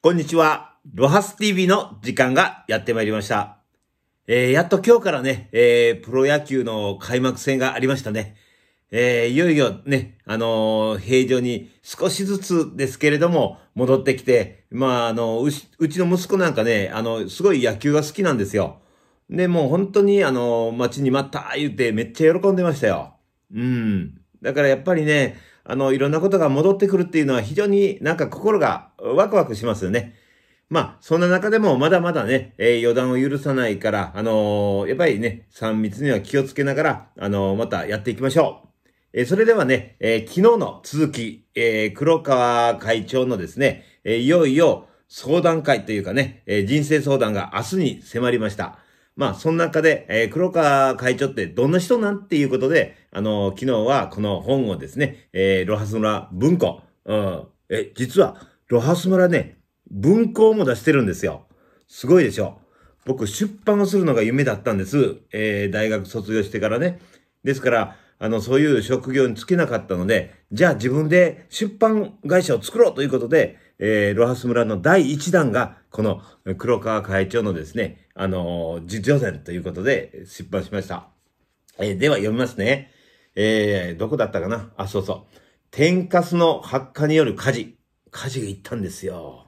こんにちは。ロハス TV の時間がやってまいりました。えー、やっと今日からね、えー、プロ野球の開幕戦がありましたね。えー、いよいよね、あのー、平常に少しずつですけれども、戻ってきて、まあ、あの、うち、うちの息子なんかね、あの、すごい野球が好きなんですよ。で、もう本当に、あの、待ちに待った、言うて、めっちゃ喜んでましたよ。うん。だからやっぱりね、あの、いろんなことが戻ってくるっていうのは非常になんか心がワクワクしますよね。まあ、そんな中でもまだまだね、えー、予断を許さないから、あのー、やっぱりね、3密には気をつけながら、あのー、またやっていきましょう。えそれではね、え昨日の続き、え黒川会長のですね、えいよいよ相談会というかね、え人生相談が明日に迫りました。まあ、そな中で、えー、黒川会長ってどんな人なんっていうことで、あのー、昨日はこの本をですね、えー、ロハス村文庫、うん、え、実は、ロハス村ね、文庫も出してるんですよ。すごいでしょ。僕、出版をするのが夢だったんです。えー、大学卒業してからね。ですから、あの、そういう職業に就けなかったので、じゃあ自分で出版会社を作ろうということで、えー、ロハス村の第1弾が、この黒川会長のですね、あのー、情前ということで出版しました。えー、では読みますね。えー、どこだったかなあ、そうそう。天かすの発火による火事。火事が行ったんですよ。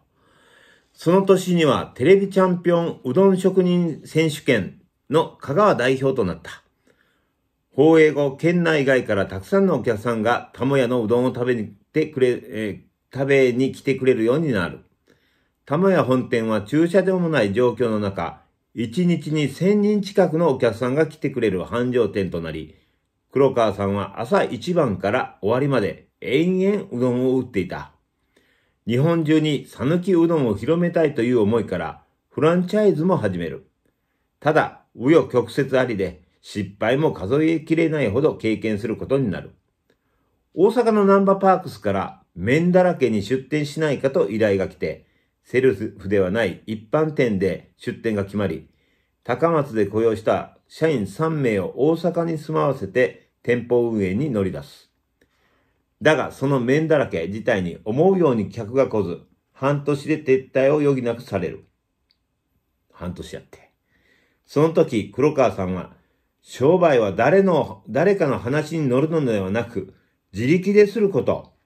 その年にはテレビチャンピオンうどん職人選手権の香川代表となった。放映後、県内外からたくさんのお客さんが、たもやのうどんを食べてくれ、えー、食べに来てくれるようになる。玉屋本店は駐車でもない状況の中、1日に1000人近くのお客さんが来てくれる繁盛店となり、黒川さんは朝一番から終わりまで延々うどんを売っていた。日本中に讃岐うどんを広めたいという思いからフランチャイズも始める。ただ、紆余曲折ありで失敗も数えきれないほど経験することになる。大阪のナンバーパークスから面だらけに出店しないかと依頼が来て、セルフではない一般店で出店が決まり、高松で雇用した社員3名を大阪に住まわせて店舗運営に乗り出す。だが、その面だらけ自体に思うように客が来ず、半年で撤退を余儀なくされる。半年やって。その時、黒川さんは、商売は誰の、誰かの話に乗るのではなく、自力ですること。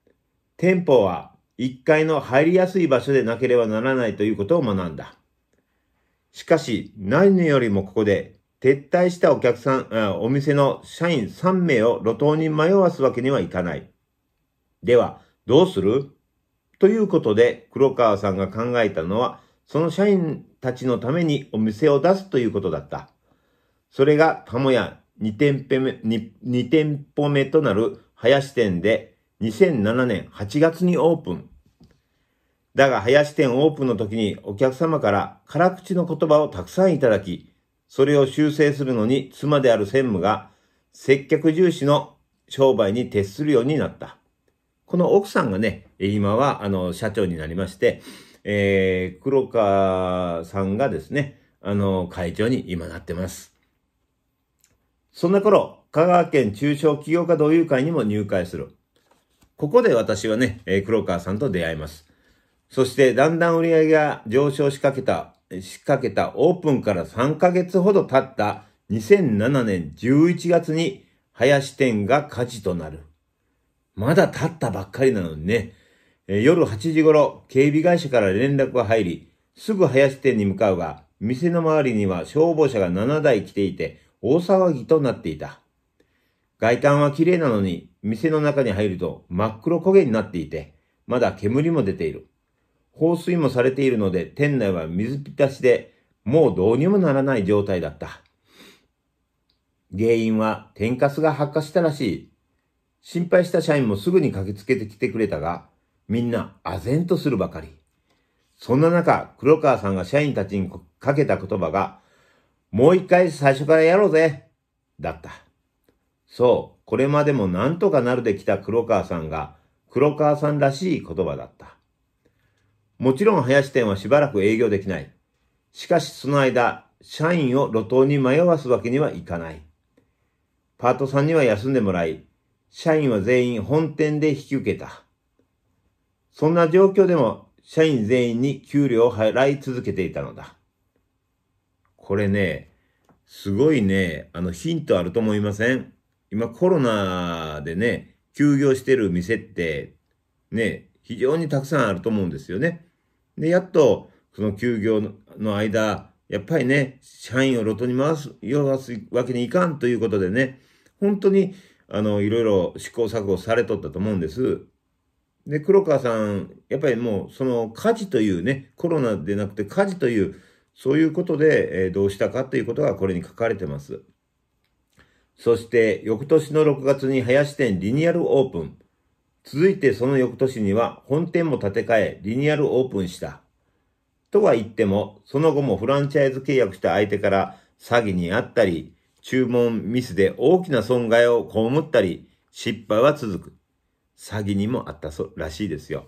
店舗は1階の入りやすい場所でなければならないということを学んだ。しかし、何よりもここで、撤退したお客さん、お店の社員3名を路頭に迷わすわけにはいかない。では、どうするということで、黒川さんが考えたのは、その社員たちのためにお店を出すということだった。それが、たもや2店舗目、2店舗目となる林店で2007年8月にオープン。だが、林店オープンの時にお客様から辛口の言葉をたくさんいただき、それを修正するのに妻である専務が接客重視の商売に徹するようになった。この奥さんがね、今はあの社長になりまして、えー、黒川さんがですね、あの会長に今なってます。そんな頃、香川県中小企業家同友会にも入会する。ここで私はね、えー、黒川さんと出会います。そしてだんだん売り上げが上昇しかけた、しかけたオープンから3ヶ月ほど経った2007年11月に林店が火事となる。まだ経ったばっかりなのにね、えー、夜8時頃警備会社から連絡が入り、すぐ林店に向かうが、店の周りには消防車が7台来ていて大騒ぎとなっていた。外観は綺麗なのに、店の中に入ると真っ黒焦げになっていて、まだ煙も出ている。放水もされているので、店内は水浸しで、もうどうにもならない状態だった。原因は天かすが発火したらしい。心配した社員もすぐに駆けつけてきてくれたが、みんな唖然とするばかり。そんな中、黒川さんが社員たちにかけた言葉が、もう一回最初からやろうぜだった。そう、これまでも何とかなるできた黒川さんが、黒川さんらしい言葉だった。もちろん林店はしばらく営業できない。しかしその間、社員を路頭に迷わすわけにはいかない。パートさんには休んでもらい、社員は全員本店で引き受けた。そんな状況でも社員全員に給料を払い続けていたのだ。これね、すごいね、あのヒントあると思いません今コロナでね、休業してる店って、ね、非常にたくさんあると思うんですよね。で、やっと、その休業の間、やっぱりね、社員を路頭に回す、弱すわけにいかんということでね、本当に、あの、いろいろ試行錯誤されとったと思うんです。で、黒川さん、やっぱりもう、その火事というね、コロナでなくて火事という、そういうことで、えー、どうしたかということがこれに書かれてます。そして翌年の6月に林店リニアルオープン。続いてその翌年には本店も建て替えリニアルオープンした。とは言っても、その後もフランチャイズ契約した相手から詐欺にあったり、注文ミスで大きな損害を被ったり、失敗は続く。詐欺にもあったそらしいですよ。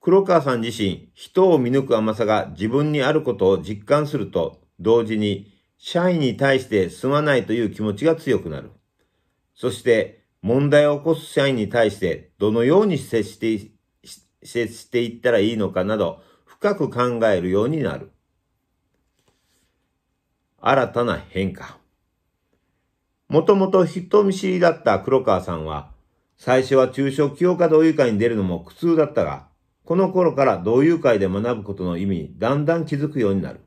黒川さん自身、人を見抜く甘さが自分にあることを実感すると同時に、社員に対してすまないという気持ちが強くなる。そして、問題を起こす社員に対してどのように接して接していったらいいのかなど、深く考えるようになる。新たな変化。もともと人見知りだった黒川さんは、最初は中小企業家同友会に出るのも苦痛だったが、この頃から同友会で学ぶことの意味にだんだん気づくようになる。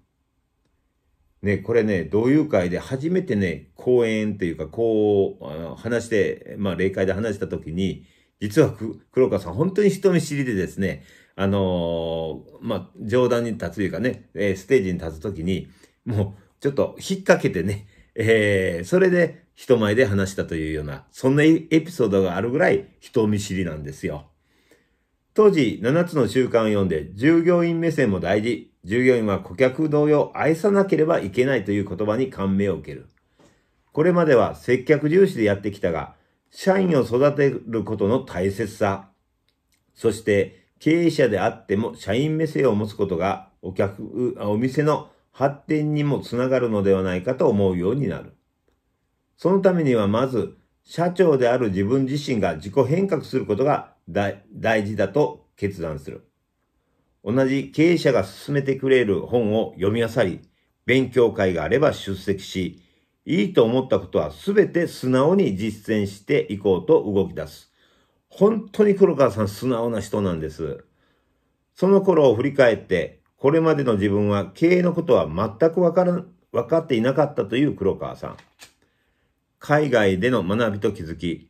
ね、これね、同友会で初めてね、講演というか、こう、話して、まあ、霊界で話した時に、実は黒川さん、本当に人見知りでですね、あのー、まあ、冗談に立つというかね、えー、ステージに立つ時に、もう、ちょっと引っ掛けてね、えー、それで人前で話したというような、そんなエピソードがあるぐらい人見知りなんですよ。当時、7つの習慣を読んで、従業員目線も大事従業員は顧客同様愛さなければいけないという言葉に感銘を受ける。これまでは接客重視でやってきたが、社員を育てることの大切さ、そして経営者であっても社員目線を持つことがお客、お店の発展にもつながるのではないかと思うようになる。そのためにはまず、社長である自分自身が自己変革することが大事だと決断する。同じ経営者が勧めてくれる本を読み漁り、勉強会があれば出席し、いいと思ったことは全て素直に実践していこうと動き出す。本当に黒川さん素直な人なんです。その頃を振り返って、これまでの自分は経営のことは全くわからん、分かっていなかったという黒川さん。海外での学びと気づき、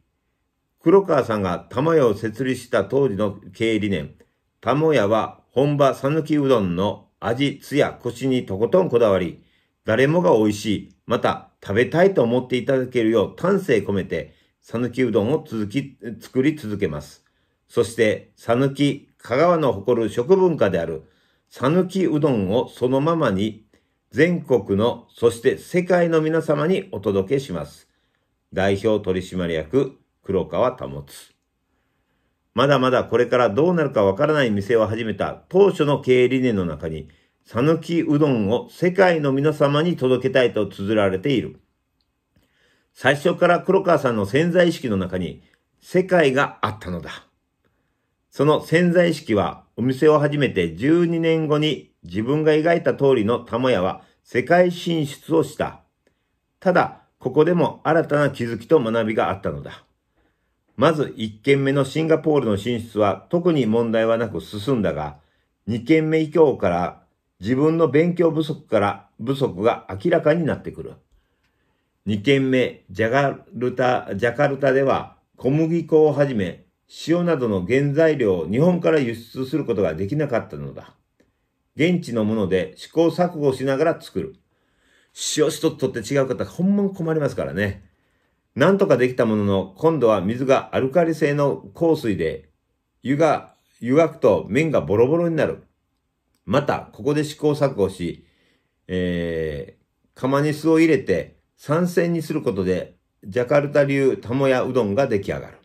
黒川さんが玉屋を設立した当時の経営理念、玉屋は本場さぬきうどんの味、つや、コシにとことんこだわり、誰もが美味しい、また食べたいと思っていただけるよう丹精込めて、さぬきうどんを続き、作り続けます。そして、さぬき、香川の誇る食文化である、さぬきうどんをそのままに、全国の、そして世界の皆様にお届けします。代表取締役、黒川保つ。まだまだこれからどうなるかわからない店を始めた当初の経営理念の中に、讃岐うどんを世界の皆様に届けたいと綴られている。最初から黒川さんの潜在意識の中に世界があったのだ。その潜在意識はお店を始めて12年後に自分が描いた通りの玉屋は世界進出をした。ただ、ここでも新たな気づきと学びがあったのだ。まず1件目のシンガポールの進出は特に問題はなく進んだが、2件目以降から自分の勉強不足から不足が明らかになってくる。2件目、ジャガルタ、ジャカルタでは小麦粉をはじめ塩などの原材料を日本から輸出することができなかったのだ。現地のもので試行錯誤しながら作る。塩しとっとって違う方、ほんま困りますからね。なんとかできたものの、今度は水がアルカリ性の硬水で、湯が、湯がくと麺がボロボロになる。また、ここで試行錯誤し、えー、釜に酢を入れて、酸性にすることで、ジャカルタ流タモヤうどんが出来上がる。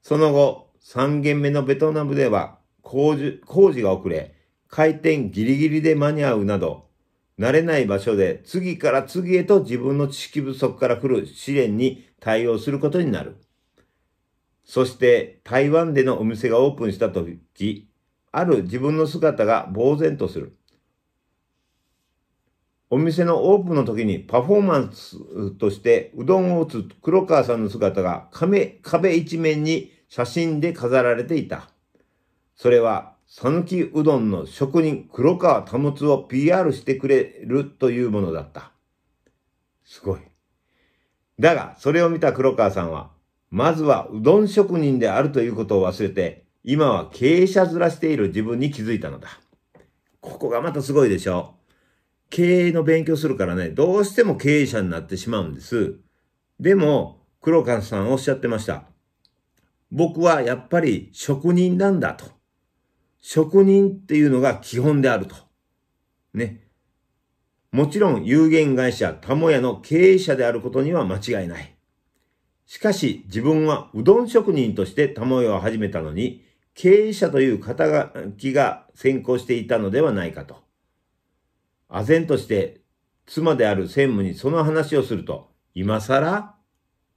その後、3軒目のベトナムでは工事、工事が遅れ、開店ギリギリで間に合うなど、慣れない場所で次から次へと自分の知識不足から来る試練に対応することになる。そして台湾でのお店がオープンした時、ある自分の姿が呆然とする。お店のオープンの時にパフォーマンスとしてうどんを打つ黒川さんの姿が壁壁一面に写真で飾られていた。それは讃岐うどんの職人黒川保を PR してくれるというものだった。すごい。だが、それを見た黒川さんは、まずはうどん職人であるということを忘れて、今は経営者ずらしている自分に気づいたのだ。ここがまたすごいでしょ。経営の勉強するからね、どうしても経営者になってしまうんです。でも、黒川さんおっしゃってました。僕はやっぱり職人なんだと。職人っていうのが基本であると。ね。もちろん有限会社たもやの経営者であることには間違いない。しかし自分はうどん職人としてたもやを始めたのに、経営者という肩書きが先行していたのではないかと。唖然として妻である専務にその話をすると、今更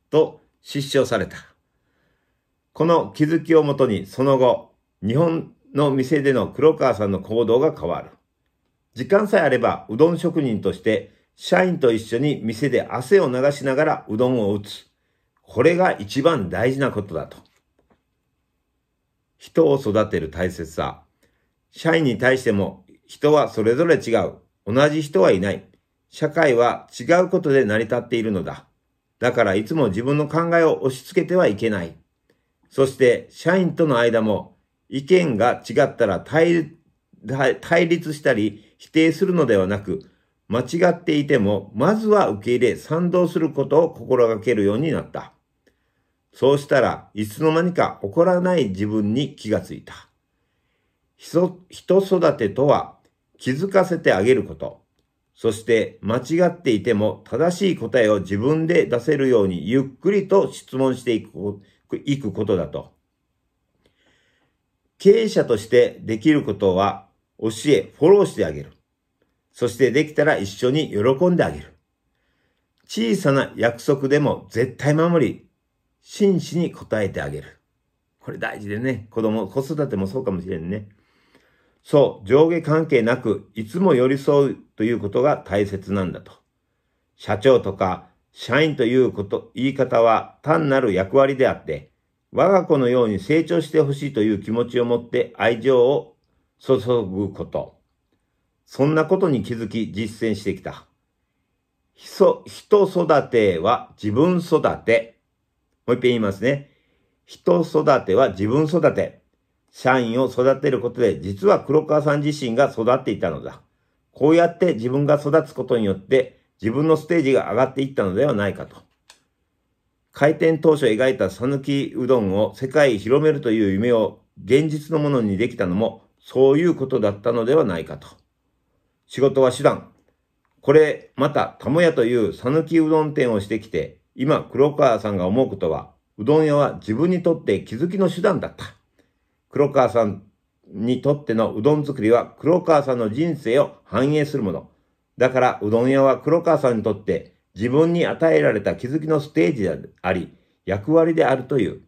と失笑された。この気づきをもとにその後、日本の店での黒川さんの行動が変わる。時間さえあれば、うどん職人として、社員と一緒に店で汗を流しながらうどんを打つ。これが一番大事なことだと。人を育てる大切さ。社員に対しても人はそれぞれ違う。同じ人はいない。社会は違うことで成り立っているのだ。だからいつも自分の考えを押し付けてはいけない。そして社員との間も意見が違ったら対立したり否定するのではなく、間違っていても、まずは受け入れ賛同することを心がけるようになった。そうしたらいつの間にか怒らない自分に気がついた。人育てとは気づかせてあげること。そして間違っていても正しい答えを自分で出せるようにゆっくりと質問していくことだと。経営者としてできることは教え、フォローしてあげる。そしてできたら一緒に喜んであげる。小さな約束でも絶対守り、真摯に応えてあげる。これ大事でね、子供、子育てもそうかもしれんね。そう、上下関係なく、いつも寄り添うということが大切なんだと。社長とか社員ということ、言い方は単なる役割であって、我が子のように成長してほしいという気持ちを持って愛情を注ぐこと。そんなことに気づき実践してきた。人育ては自分育て。もう一遍言いますね。人育ては自分育て。社員を育てることで実は黒川さん自身が育っていたのだ。こうやって自分が育つことによって自分のステージが上がっていったのではないかと。開店当初描いた讃岐うどんを世界広めるという夢を現実のものにできたのもそういうことだったのではないかと。仕事は手段。これ、また、たもやという讃岐うどん店をしてきて、今、黒川さんが思うことは、うどん屋は自分にとって気づきの手段だった。黒川さんにとってのうどん作りは黒川さんの人生を反映するもの。だから、うどん屋は黒川さんにとって自分に与えられた気づきのステージであり、役割であるという。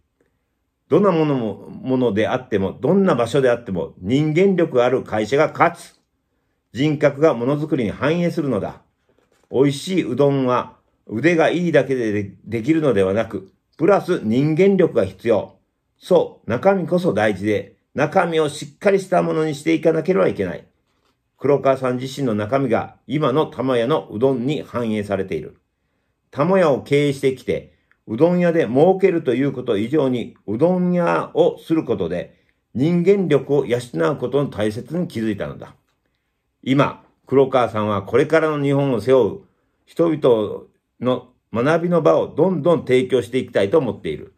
どんなものも、ものであっても、どんな場所であっても、人間力ある会社が勝つ。人格がものづくりに反映するのだ。美味しいうどんは腕がいいだけでできるのではなく、プラス人間力が必要。そう、中身こそ大事で、中身をしっかりしたものにしていかなければいけない。黒川さん自身の中身が今の玉屋のうどんに反映されている。玉屋を経営してきて、うどん屋で儲けるということ以上に、うどん屋をすることで、人間力を養うことの大切に気づいたのだ。今、黒川さんはこれからの日本を背負う人々の学びの場をどんどん提供していきたいと思っている。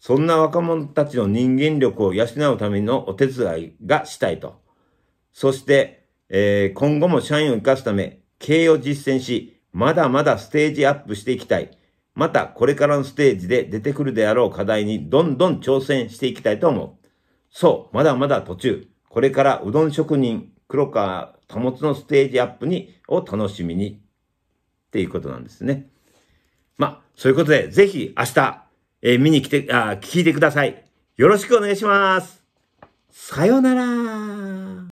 そんな若者たちの人間力を養うためのお手伝いがしたいと。そしてえー、今後も社員を生かすため、経営を実践し、まだまだステージアップしていきたい。また、これからのステージで出てくるであろう課題にどんどん挑戦していきたいと思う。そう、まだまだ途中。これからうどん職人、黒川保つのステージアップに、を楽しみに。っていうことなんですね。まあ、そういうことで、ぜひ明日、えー、見に来て、あ、聞いてください。よろしくお願いします。さよなら。